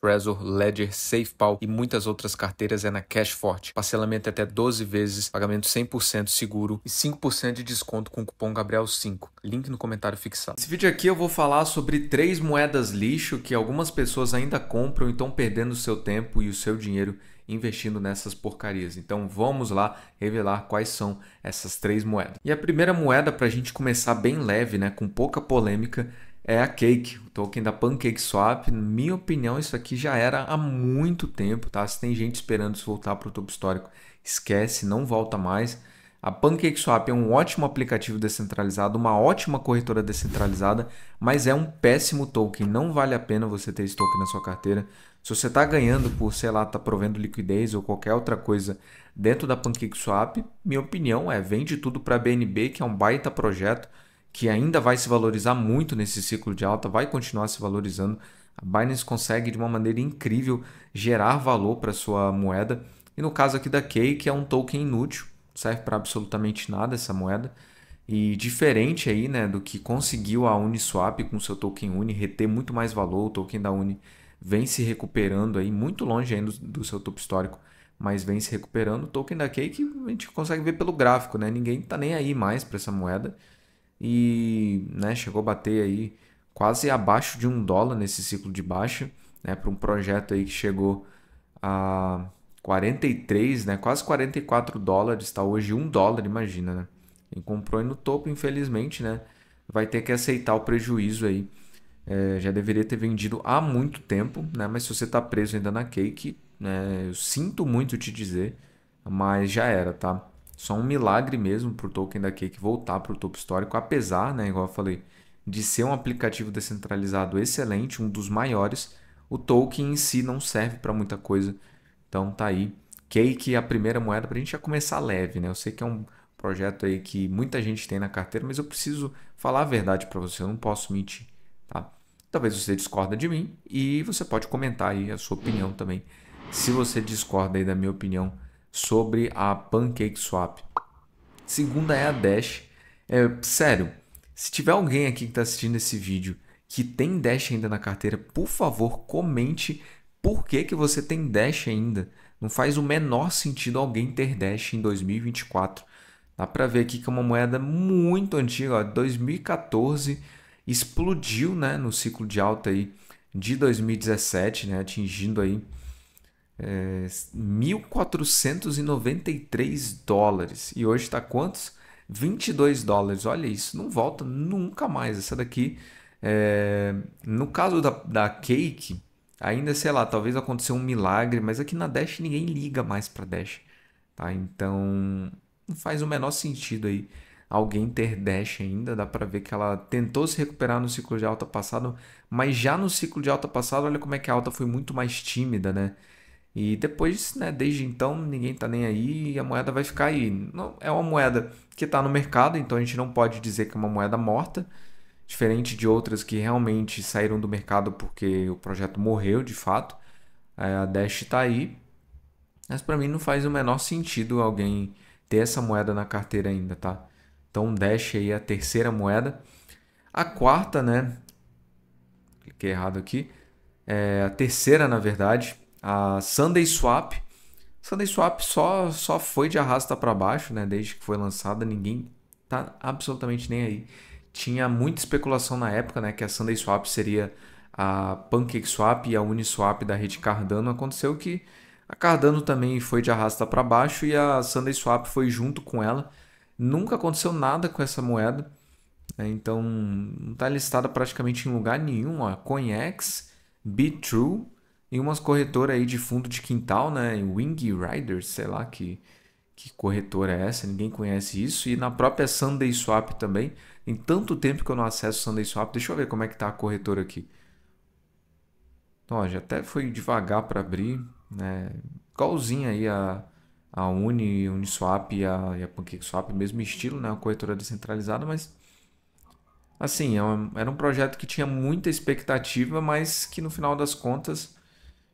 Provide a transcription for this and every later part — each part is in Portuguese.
Trezor, Ledger, SafePal e muitas outras carteiras é na Cash Parcelamento é até 12 vezes, pagamento 100% seguro e 5% de desconto com o cupom Gabriel5. Link no comentário fixado. Nesse vídeo aqui eu vou falar sobre três moedas lixo que algumas pessoas ainda compram e estão perdendo seu tempo e o seu dinheiro investindo nessas porcarias. Então vamos lá revelar quais são essas três moedas. E a primeira moeda para a gente começar bem leve, né, com pouca polêmica, é a Cake, o token da Pancake Swap. Na minha opinião, isso aqui já era há muito tempo, tá? Se tem gente esperando isso voltar para o topo histórico, esquece, não volta mais. A Pancake Swap é um ótimo aplicativo descentralizado, uma ótima corretora descentralizada, mas é um péssimo token. Não vale a pena você ter esse token na sua carteira. Se você está ganhando por, sei lá, está provendo liquidez ou qualquer outra coisa dentro da Pancake Swap, minha opinião é vende tudo para a BNB, que é um baita projeto que ainda vai se valorizar muito nesse ciclo de alta, vai continuar se valorizando. A Binance consegue, de uma maneira incrível, gerar valor para sua moeda. E no caso aqui da Key, que é um token inútil, serve para absolutamente nada essa moeda. E diferente aí, né, do que conseguiu a Uniswap com seu token Uni reter muito mais valor, o token da Uni vem se recuperando aí, muito longe ainda do seu topo histórico, mas vem se recuperando. O token da Cake a gente consegue ver pelo gráfico, né? Ninguém tá nem aí mais para essa moeda e né, chegou a bater aí quase abaixo de um dólar nesse ciclo de baixa, né, para um projeto aí que chegou a 43, né, quase 44 dólares, está hoje um dólar, imagina, né? Quem comprou aí no topo, infelizmente, né, vai ter que aceitar o prejuízo aí. É, já deveria ter vendido há muito tempo, né? Mas se você está preso ainda na Cake, né, eu sinto muito te dizer, mas já era, tá? Só um milagre mesmo para o token da Cake voltar para o topo histórico, apesar, né, igual eu falei, de ser um aplicativo descentralizado excelente, um dos maiores, o token em si não serve para muita coisa. Então tá aí. Cake é a primeira moeda para a gente já começar leve, né? Eu sei que é um projeto aí que muita gente tem na carteira, mas eu preciso falar a verdade para você, eu não posso mentir, tá? Talvez você discorda de mim e você pode comentar aí a sua opinião também. Se você discorda aí da minha opinião sobre a PancakeSwap. Segunda é a Dash. É, sério, se tiver alguém aqui que está assistindo esse vídeo que tem Dash ainda na carteira, por favor, comente por que, que você tem Dash ainda. Não faz o menor sentido alguém ter Dash em 2024. Dá para ver aqui que é uma moeda muito antiga, ó, 2014 explodiu, né, no ciclo de alta aí de 2017, né, atingindo aí 1.493 é, dólares. E hoje está quantos? 22 dólares. Olha isso, não volta nunca mais. Essa daqui, é... no caso da, da Cake, ainda sei lá, talvez aconteceu um milagre, mas aqui na Dash ninguém liga mais para Dash. Tá? Então não faz o menor sentido aí alguém ter Dash ainda. Dá para ver que ela tentou se recuperar no ciclo de alta passado, mas já no ciclo de alta passado, olha como é que a alta foi muito mais tímida, né? E depois, né, desde então, ninguém está nem aí e a moeda vai ficar aí. Não, é uma moeda que está no mercado, então a gente não pode dizer que é uma moeda morta, diferente de outras que realmente saíram do mercado porque o projeto morreu de fato. É, a Dash está aí, mas para mim não faz o menor sentido alguém ter essa moeda na carteira ainda, tá? Então Dash aí é a terceira moeda. A quarta, né? Cliquei errado aqui. É a terceira, na verdade, a Sunday Swap. Sunday Swap só, só foi de arrasta para baixo, né? Desde que foi lançada, ninguém tá absolutamente nem aí. Tinha muita especulação na época, né? Que a Sunday Swap seria a Pancake Swap e a Uniswap da rede Cardano. Aconteceu que a Cardano também foi de arrasta para baixo e a Sunday Swap foi junto com ela. Nunca aconteceu nada com essa moeda. Né? Então, não está listada praticamente em lugar nenhum. ó. CoinEx, BitTrue em umas corretoras aí de fundo de quintal, né? Em Wing Riders, sei lá que, que corretora é essa, ninguém conhece isso. E na própria Sunday Swap também. Tem tanto tempo que eu não acesso Sunday Swap. Deixa eu ver como é que tá a corretora aqui. Ó, já até foi devagar para abrir, né? Igualzinha aí a, a Uni, Uniswap e a, e a PancakeSwap, mesmo estilo, né? Uma corretora descentralizada, mas assim, é era um projeto que tinha muita expectativa, mas que no final das contas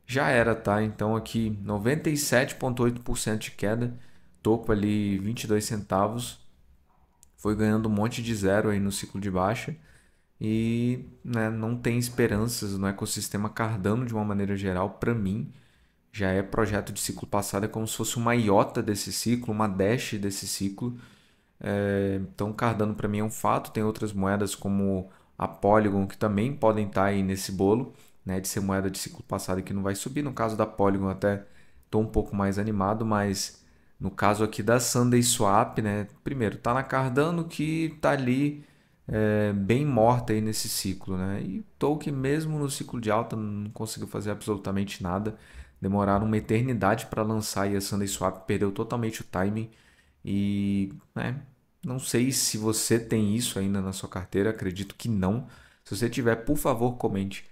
já era, tá? Então aqui 97,8% de queda, topo ali 22 centavos, foi ganhando um monte de zero aí no ciclo de baixa e né, não tem esperanças no ecossistema Cardano de uma maneira geral, para mim, já é projeto de ciclo passado, é como se fosse uma iota desse ciclo, uma dash desse ciclo. É, então Cardano para mim é um fato, tem outras moedas como a Polygon que também podem estar tá aí nesse bolo, né, de ser moeda de ciclo passado que não vai subir. No caso da Polygon até estou um pouco mais animado, mas no caso aqui da Sunday Swap, né, primeiro, está na Cardano que está ali é, bem morta aí nesse ciclo. Né? E Tolkien, mesmo no ciclo de alta, não conseguiu fazer absolutamente nada. Demoraram uma eternidade para lançar e a Sunday Swap perdeu totalmente o timing. E né, não sei se você tem isso ainda na sua carteira, acredito que não. Se você tiver, por favor, comente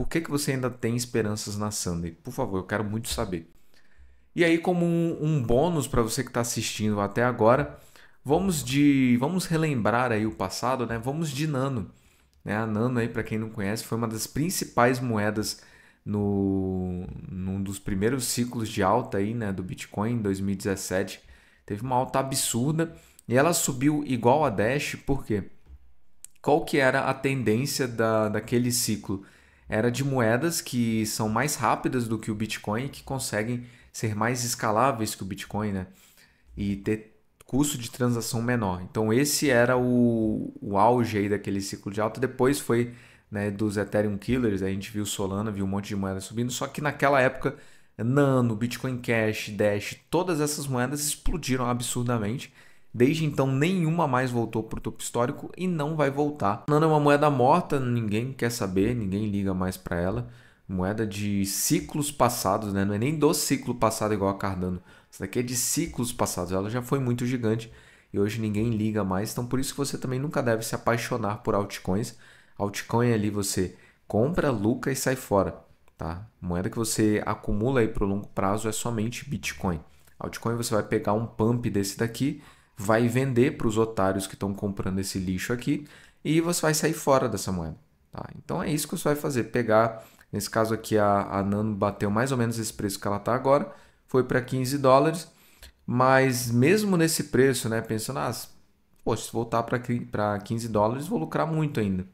por que, que você ainda tem esperanças na Sunday? Por favor, eu quero muito saber. E aí, como um, um bônus para você que está assistindo até agora, vamos de vamos relembrar aí o passado, né? Vamos de Nano. Né? A Nano aí, para quem não conhece, foi uma das principais moedas no num dos primeiros ciclos de alta aí, né, do Bitcoin em 2017. Teve uma alta absurda e ela subiu igual a Dash, por quê? Qual que era a tendência da, daquele ciclo? era de moedas que são mais rápidas do que o Bitcoin e que conseguem ser mais escaláveis que o Bitcoin, né? E ter custo de transação menor. Então esse era o, o auge aí daquele ciclo de alta. Depois foi né, dos Ethereum Killers, a gente viu Solana, viu um monte de moedas subindo, só que naquela época Nano, Bitcoin Cash, Dash, todas essas moedas explodiram absurdamente Desde então, nenhuma mais voltou para o topo histórico e não vai voltar. Nano é uma moeda morta, ninguém quer saber, ninguém liga mais para ela. Moeda de ciclos passados, né? não é nem do ciclo passado igual a Cardano. Isso daqui é de ciclos passados, ela já foi muito gigante e hoje ninguém liga mais. Então, por isso que você também nunca deve se apaixonar por altcoins. Altcoin é ali você compra, lucra e sai fora. Tá? Moeda que você acumula aí para o longo prazo é somente Bitcoin. Altcoin você vai pegar um pump desse daqui vai vender para os otários que estão comprando esse lixo aqui e você vai sair fora dessa moeda. Tá? Então é isso que você vai fazer, pegar, nesse caso aqui a, a Nano bateu mais ou menos esse preço que ela está agora, foi para 15 dólares, mas mesmo nesse preço, né, pensando, ah, poxa, se voltar para 15 dólares vou lucrar muito ainda,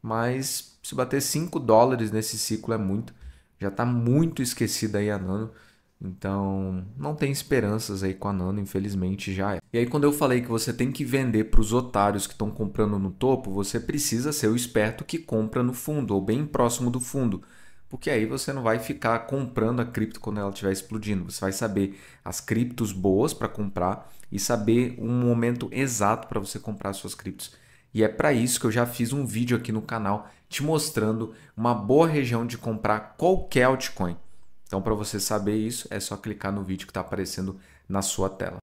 mas se bater 5 dólares nesse ciclo é muito, já está muito esquecida aí a Nano, então, não tem esperanças aí com a Nano, infelizmente já é. E aí quando eu falei que você tem que vender para os otários que estão comprando no topo, você precisa ser o esperto que compra no fundo ou bem próximo do fundo, porque aí você não vai ficar comprando a cripto quando ela estiver explodindo. Você vai saber as criptos boas para comprar e saber um momento exato para você comprar suas criptos. E é para isso que eu já fiz um vídeo aqui no canal te mostrando uma boa região de comprar qualquer altcoin. Então, para você saber isso, é só clicar no vídeo que está aparecendo na sua tela.